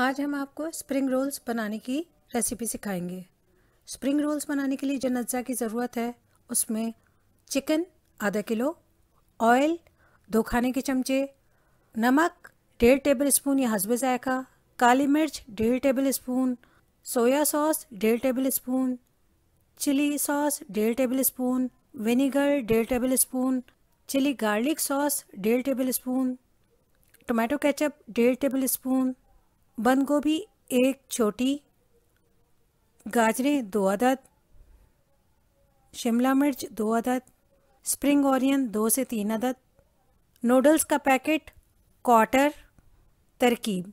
आज हम आपको स्प्रिंग रोल्स बनाने की रेसिपी सिखाएंगे स्प्रिंग रोल्स बनाने के लिए जो अज्जा की ज़रूरत है उसमें चिकन आधा किलो ऑयल दो खाने के चमचे नमक डेढ़ टेबल स्पून या हसबे ज़ायका काली मिर्च डेढ़ टेबल स्पून सोया सॉस डेढ़ टेबल स्पून चिली सॉस डेढ़ टेबल स्पून विनीगर डेढ़ tablespoon chilli garlic sauce डेढ़ टेबल स्पून टोमेटो केचप डेढ़ टेबल स्पून बंद गोभी एक छोटी गाजरें दो अदद शिमला मिर्च दो अदद स्प्रिंग ऑरियन दो से तीन अदद नूडल्स का पैकेट क्वार्टर तरकीब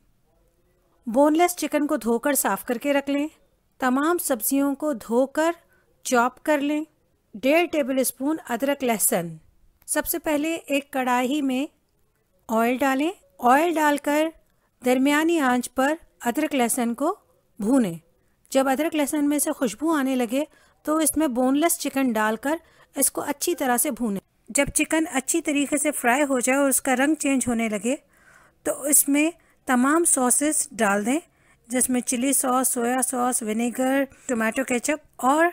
बोनलेस चिकन को धोकर साफ़ करके रख लें तमाम सब्जियों को धोकर चॉप कर लें डेढ़ टेबल स्पून अदरक लहसुन सबसे पहले एक कढ़ाई में ऑयल डालें ऑयल डालकर दरमियानी आंच पर अदरक लहसुन को भूनें जब अदरक लहसुन में से खुशबू आने लगे तो इसमें बोनलेस चिकन डालकर इसको अच्छी तरह से भूनें जब चिकन अच्छी तरीके से फ्राई हो जाए और उसका रंग चेंज होने लगे तो इसमें तमाम सॉसेस डाल दें जिसमें chilli sauce soya sauce vinegar tomato ketchup और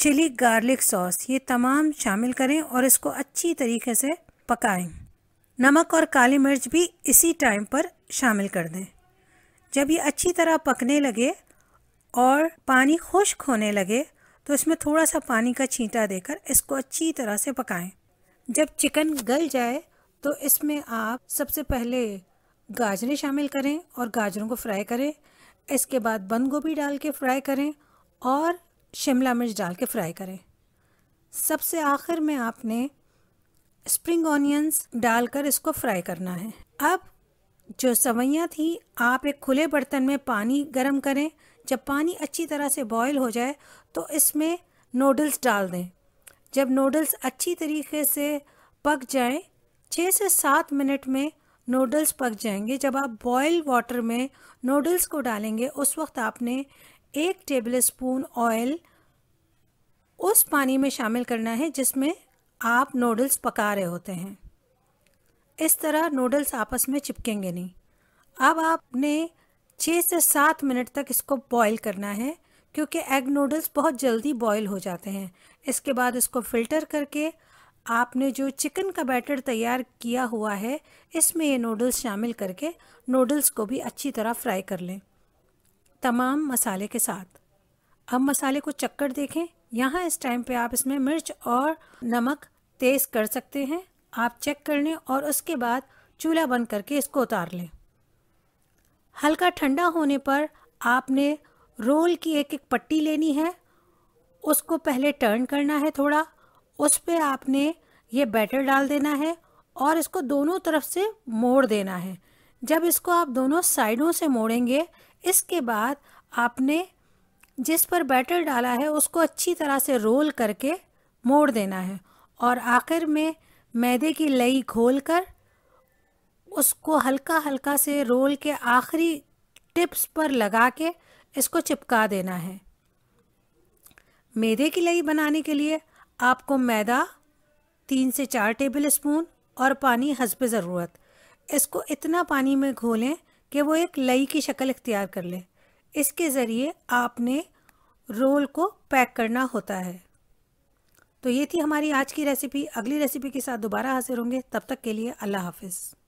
चिली गार्लिक सॉस ये तमाम शामिल करें और इसको अच्छी तरीके से पकाएं नमक और काली मिर्च भी इसी टाइम पर शामिल कर दें जब ये अच्छी तरह पकने लगे और पानी खुश्क होने लगे तो इसमें थोड़ा सा पानी का छींटा देकर इसको अच्छी तरह से पकाएं। जब चिकन गल जाए तो इसमें आप सबसे पहले गाजरें शामिल करें और गाजरों को फ्राई करें इसके बाद बंद गोभी डाल के फ्राई करें और शिमला मिर्च डाल के फ्राई करें सबसे आखिर में आपने स्प्रिंग ऑनियंस डालकर इसको फ्राई करना है अब जो सवैयाँ थी आप एक खुले बर्तन में पानी गर्म करें जब पानी अच्छी तरह से बॉयल हो जाए तो इसमें नूडल्स डाल दें जब नूडल्स अच्छी तरीके से पक जाएं छः से सात मिनट में नूडल्स पक जाएंगे जब आप बॉयल वाटर में नूडल्स को डालेंगे उस वक्त आपने एक टेबल स्पून ऑयल उस पानी में शामिल करना है जिसमें आप नूडल्स पका रहे होते हैं इस तरह नूडल्स आपस में चिपकेंगे नहीं अब आपने छः से सात मिनट तक इसको बॉईल करना है क्योंकि एग नूडल्स बहुत जल्दी बॉईल हो जाते हैं इसके बाद इसको फिल्टर करके आपने जो चिकन का बैटर तैयार किया हुआ है इसमें ये नूडल्स शामिल करके नूडल्स को भी अच्छी तरह फ्राई कर लें तमाम मसाले के साथ अब मसाले को चक्कर देखें यहाँ इस टाइम पे आप इसमें मिर्च और नमक तेज़ कर सकते हैं आप चेक कर लें और उसके बाद चूल्हा बंद करके इसको उतार लें हल्का ठंडा होने पर आपने रोल की एक एक पट्टी लेनी है उसको पहले टर्न करना है थोड़ा उस पर आपने ये बैटर डाल देना है और इसको दोनों तरफ से मोड़ देना है जब इसको आप दोनों साइडों से मोड़ेंगे इसके बाद आपने जिस पर बैटर डाला है उसको अच्छी तरह से रोल करके मोड़ देना है और आखिर में मैदे की लई खोलकर उसको हल्का हल्का से रोल के आखिरी टिप्स पर लगा के इसको चिपका देना है मैदे की लई बनाने के लिए आपको मैदा तीन से चार टेबल स्पून और पानी हसब ज़रूरत इसको इतना पानी में घोलें कि वो एक लई की शक्ल इख्तियार कर ले इसके ज़रिए आपने रोल को पैक करना होता है तो ये थी हमारी आज की रेसिपी अगली रेसिपी के साथ दोबारा हाजिर होंगे तब तक के लिए अल्लाह हाफिज़